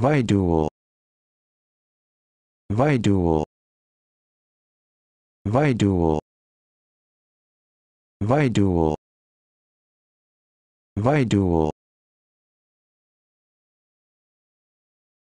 Vidul Vidul Vidul Vidul Vidul